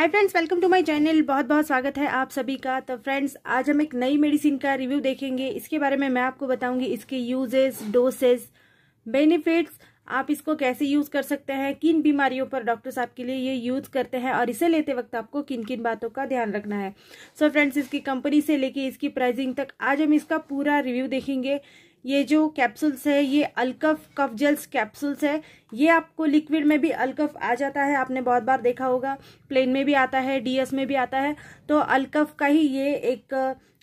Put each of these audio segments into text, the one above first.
hi friends welcome to my channel बहुत बहुत स्वागत है आप सभी का तो फ्रेंड्स आज हम एक नई मेडिसिन का रिव्यू देखेंगे इसके बारे में मैं आपको बताऊंगी इसके यूजेस डोसेस बेनिफिट्स आप इसको कैसे यूज़ कर सकते हैं किन बीमारियों पर डॉक्टर्स आपके लिए ये यूज़ करते हैं और इसे लेते वक्त आपको किन किन बातों का ध्यान रखना है सो so फ्रेंड्स इसकी कंपनी से लेके इसकी प्राइसिंग तक आज हम इसका पूरा रिव्यू देखेंगे ये जो कैप्सूल्स है ये अलकफ कफ जेल्स कैप्सूल्स है ये आपको लिक्विड में भी अलकफ आ जाता है आपने बहुत बार देखा होगा प्लेन में भी आता है डीएस में भी आता है तो अलकफ का ही ये एक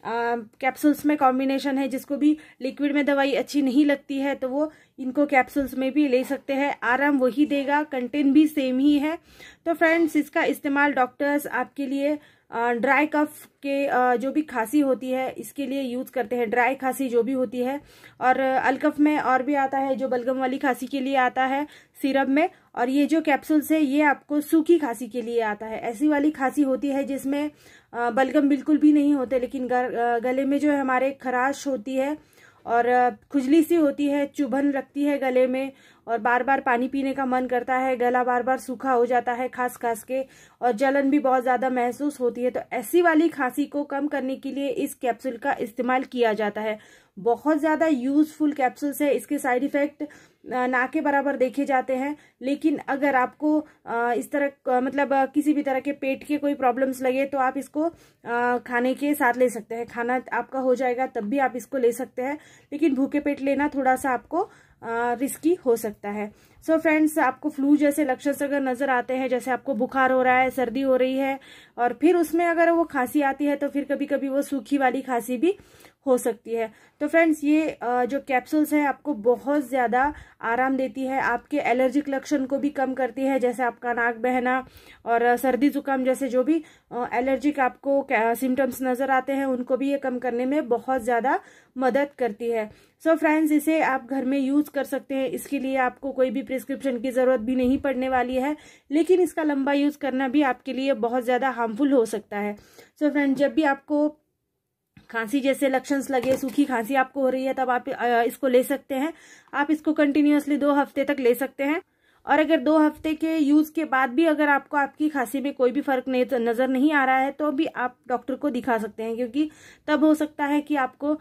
कैप्सूल्स में कॉम्बिनेशन है जिसको भी लिक्विड में दवाई अच्छी नहीं लगती है तो वो इनको कैप्सूल्स में भी ले सकते हैं आराम वही देगा कंटेंट भी सेम ही है तो फ्रेंड्स इसका इस्तेमाल डॉक्टर्स आपके लिए ड्राई कफ के जो भी खांसी होती है इसके लिए यूज़ करते हैं ड्राई खांसी जो भी होती है और अलकफ में और भी आता है जो बलगम वाली खांसी के लिए आता है सिरप में और ये जो कैप्सूल्स है ये आपको सूखी खांसी के लिए आता है ऐसी वाली खांसी होती है जिसमें बलगम बिल्कुल भी नहीं होते लेकिन गर, गले में जो है हमारे खराश होती है और खुजली सी होती है चुभन लगती है गले में और बार बार पानी पीने का मन करता है गला बार बार सूखा हो जाता है खास खास के और जलन भी बहुत ज़्यादा महसूस होती है तो ऐसी वाली खांसी को कम करने के लिए इस कैप्सूल का इस्तेमाल किया जाता है बहुत ज़्यादा यूज़फुल कैप्सूल्स है इसके साइड इफ़ेक्ट ना के बराबर देखे जाते हैं लेकिन अगर आपको इस तरह मतलब किसी भी तरह के पेट के कोई प्रॉब्लम्स लगे तो आप इसको खाने के साथ ले सकते हैं खाना आपका हो जाएगा तब भी आप इसको ले सकते हैं लेकिन भूखे पेट लेना थोड़ा सा आपको रिस्की हो सकता है सो so फ्रेंड्स आपको फ्लू जैसे लक्षण अगर नजर आते हैं जैसे आपको बुखार हो रहा है सर्दी हो रही है और फिर उसमें अगर वो खांसी आती है तो फिर कभी कभी वो सूखी वाली खांसी भी हो सकती है तो फ्रेंड्स ये जो कैप्सूल्स है आपको बहुत ज़्यादा आराम देती है आपके एलर्जिक लक्षण को भी कम करती है जैसे आपका नाक बहना और सर्दी जुकाम जैसे जो भी एलर्जिक आपको सिम्टम्स नज़र आते हैं उनको भी ये कम करने में बहुत ज़्यादा मदद करती है सो so फ्रेंड्स इसे आप घर में यूज़ कर सकते हैं इसके लिए आपको कोई भी प्रिस्क्रिप्शन की ज़रूरत भी नहीं पड़ने वाली है लेकिन इसका लंबा यूज़ करना भी आपके लिए बहुत ज़्यादा हार्मफुल हो सकता है सो so फ्रेंड जब भी आपको खांसी जैसे लक्षण्स लगे सूखी खांसी आपको हो रही है तब आप इसको ले सकते हैं आप इसको कंटिन्यूसली दो हफ्ते तक ले सकते हैं और अगर दो हफ्ते के यूज़ के बाद भी अगर आपको आपकी खांसी में कोई भी फर्क नहीं नज़र नहीं आ रहा है तो भी आप डॉक्टर को दिखा सकते हैं क्योंकि तब हो सकता है कि आपको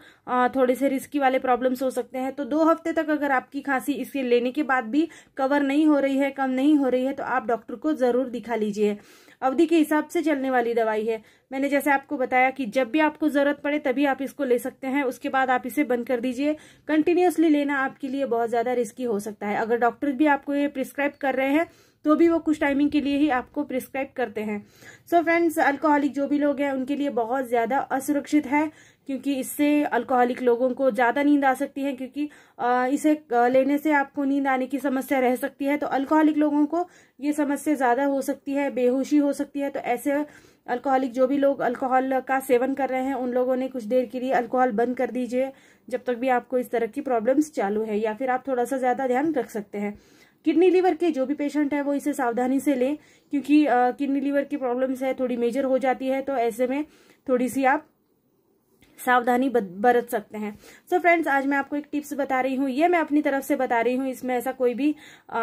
थोड़े से रिस्की वाले प्रॉब्लम्स हो सकते हैं तो दो हफ्ते तक अगर आपकी खांसी इसे लेने के बाद भी कवर नहीं हो रही है कम नहीं हो रही है तो आप डॉक्टर को ज़रूर दिखा लीजिए अवधि के हिसाब से चलने वाली दवाई है मैंने जैसे आपको बताया कि जब भी आपको ज़रूरत पड़े तभी आप इसको ले सकते हैं उसके बाद आप इसे बंद कर दीजिए कंटिन्यूसली लेना आपके लिए बहुत ज़्यादा रिस्की हो सकता है अगर डॉक्टर भी आपको ये प्रिस्क्राइब कर रहे हैं तो भी वो कुछ टाइमिंग के लिए ही आपको प्रिस्क्राइब करते हैं सो फ्रेंड्स अल्कोहलिक जो भी लोग हैं उनके लिए बहुत ज़्यादा असुरक्षित है क्योंकि इससे अल्कोहलिक लोगों को ज़्यादा नींद आ सकती है क्योंकि इसे लेने से आपको नींद आने की समस्या रह सकती है तो अल्कोहलिक लोगों को ये समस्या ज़्यादा हो सकती है बेहोशी हो सकती है तो ऐसे अल्कोहलिक जो भी लोग अल्कोहल का सेवन कर रहे हैं उन लोगों ने कुछ देर के लिए अल्कोहल बंद कर दीजिए जब तक भी आपको इस तरह की प्रॉब्लम्स चालू है या फिर आप थोड़ा सा ज़्यादा ध्यान रख सकते हैं किडनी लीवर के जो भी पेशेंट है वो इसे सावधानी से लें क्योंकि किडनी लीवर की प्रॉब्लम्स है थोड़ी मेजर हो जाती है तो ऐसे में थोड़ी सी आप सावधानी बरत सकते हैं सो so फ्रेंड्स आज मैं आपको एक टिप्स बता रही हूँ ये मैं अपनी तरफ से बता रही हूँ इसमें ऐसा कोई भी आ,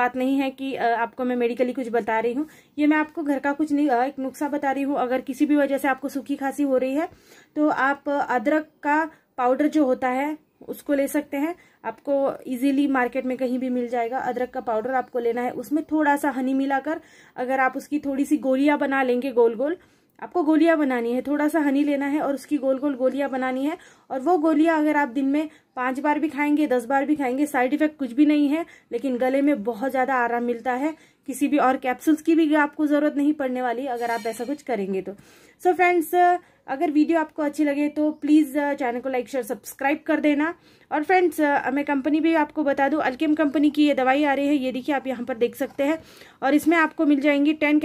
बात नहीं है कि आ, आपको मैं मेडिकली कुछ बता रही हूँ ये मैं आपको घर का कुछ नहीं एक नुस्खा बता रही हूँ अगर किसी भी वजह से आपको सूखी खांसी हो रही है तो आप अदरक का पाउडर जो होता है उसको ले सकते हैं आपको इजीली मार्केट में कहीं भी मिल जाएगा अदरक का पाउडर आपको लेना है उसमें थोड़ा सा हनी मिलाकर अगर आप उसकी थोड़ी सी गोलियां बना लेंगे गोल गोल आपको गोलियां बनानी है थोड़ा सा हनी लेना है और उसकी गोल गोल गोलियां बनानी है और वो गोलियां अगर आप दिन में पांच बार भी खाएंगे दस बार भी खाएंगे साइड इफेक्ट कुछ भी नहीं है लेकिन गले में बहुत ज़्यादा आराम मिलता है किसी भी और कैप्सूल्स की भी आपको ज़रूरत नहीं पड़ने वाली अगर आप ऐसा कुछ करेंगे तो सो so फ्रेंड्स अगर वीडियो आपको अच्छी लगे तो प्लीज़ चैनल uh, को लाइक शेयर सब्सक्राइब कर देना और फ्रेंड्स uh, मैं कंपनी भी आपको बता दूं अल्केम कंपनी की ये दवाई आ रही है ये देखिए आप यहाँ पर देख सकते हैं और इसमें आपको मिल जाएंगी टेन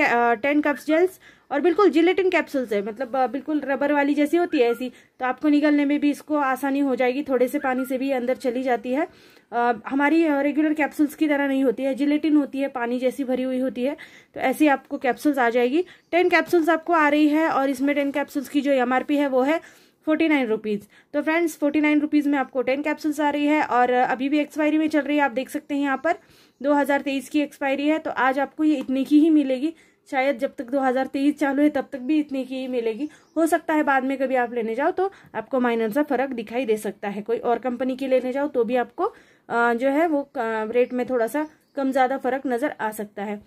टेन कप्स जेल्स और बिल्कुल जिलेटिन कैप्सूल्स है मतलब uh, बिल्कुल रबर वाली जैसी होती है ऐसी तो आपको निकलने में भी इसको आसानी हो जाएगी थोड़े से पानी से भी अंदर चली जाती है आ, हमारी रेगुलर कैप्सूल्स की तरह नहीं होती है जिलेटिन होती है पानी जैसी भरी हुई होती है तो ऐसी आपको कैप्सूल्स आ जाएगी टेन कैप्सूल्स आपको आ रही है और इसमें टेन कैप्सूल्स की जो एमआरपी है वो है फोर्टी नाइन रुपीज़ तो फ्रेंड्स फोर्टी नाइन रुपीज़ में आपको टेन कैप्सूल्स आ रही है और अभी भी एक्सपायरी में चल रही है आप देख सकते हैं यहाँ पर 2023 की एक्सपायरी है तो आज आपको ये इतने की ही मिलेगी शायद जब तक 2023 चालू है तब तक भी इतने की ही मिलेगी हो सकता है बाद में कभी आप लेने जाओ तो आपको माइनर सा फर्क दिखाई दे सकता है कोई और कंपनी की लेने जाओ तो भी आपको जो है वो रेट में थोड़ा सा कम ज़्यादा फर्क नज़र आ सकता है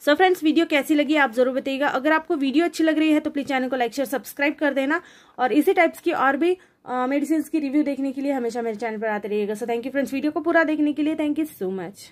सो so फ्रेंड्स वीडियो कैसी लगी आप जरूर बताइएगा अगर आपको वीडियो अच्छी लग रही है तो प्लीज चैनल को लाइक शेयर सब्सक्राइब कर देना और इसी टाइप्स की और भी मेडिसिन की रिव्यू देखने के लिए हमेशा मेरे चैनल पर आते रहिएगा so thank you friends video को पूरा देखने के लिए थैंक यू सो मच